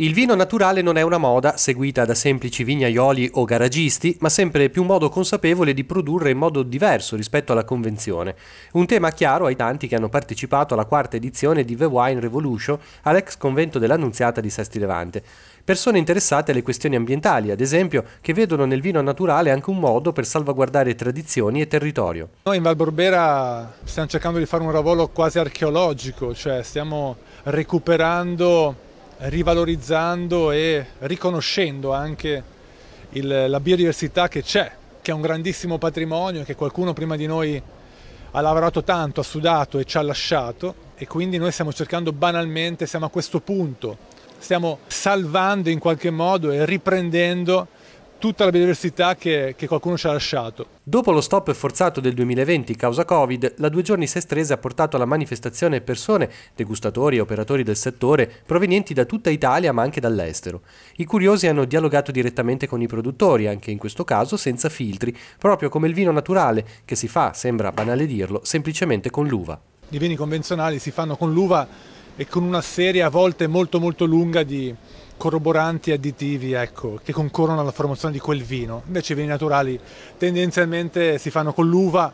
Il vino naturale non è una moda seguita da semplici vignaioli o garagisti, ma sempre più un modo consapevole di produrre in modo diverso rispetto alla convenzione. Un tema chiaro ai tanti che hanno partecipato alla quarta edizione di The Wine Revolution all'ex convento dell'Annunziata di Sesti Levante. Persone interessate alle questioni ambientali, ad esempio, che vedono nel vino naturale anche un modo per salvaguardare tradizioni e territorio. Noi in Val Borbera stiamo cercando di fare un lavoro quasi archeologico, cioè stiamo recuperando rivalorizzando e riconoscendo anche il, la biodiversità che c'è, che è un grandissimo patrimonio, che qualcuno prima di noi ha lavorato tanto, ha sudato e ci ha lasciato e quindi noi stiamo cercando banalmente, siamo a questo punto, stiamo salvando in qualche modo e riprendendo tutta la biodiversità che, che, qualcuno ci ha lasciato. Dopo lo stop forzato del 2020 causa Covid, la due giorni sestrese ha portato alla manifestazione persone, degustatori e operatori del settore, provenienti da tutta Italia ma anche dall'estero. I curiosi hanno dialogato direttamente con i produttori, anche in questo caso senza filtri, proprio come il vino naturale, che si fa, sembra banale dirlo, semplicemente con l'uva. I vini convenzionali si fanno con l'uva e con una serie a volte molto molto lunga di corroboranti additivi ecco, che concorrono alla formazione di quel vino. Invece i vini naturali tendenzialmente si fanno con l'uva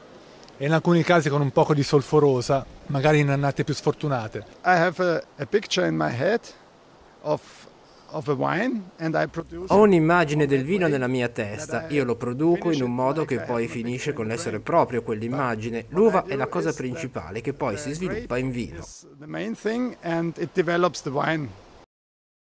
e in alcuni casi con un poco di solforosa, magari in annate più sfortunate. I have a, a picture in my head of ho un'immagine del vino nella mia testa, io lo produco in un modo che poi finisce con l'essere proprio quell'immagine. L'uva è la cosa principale che poi si sviluppa in vino.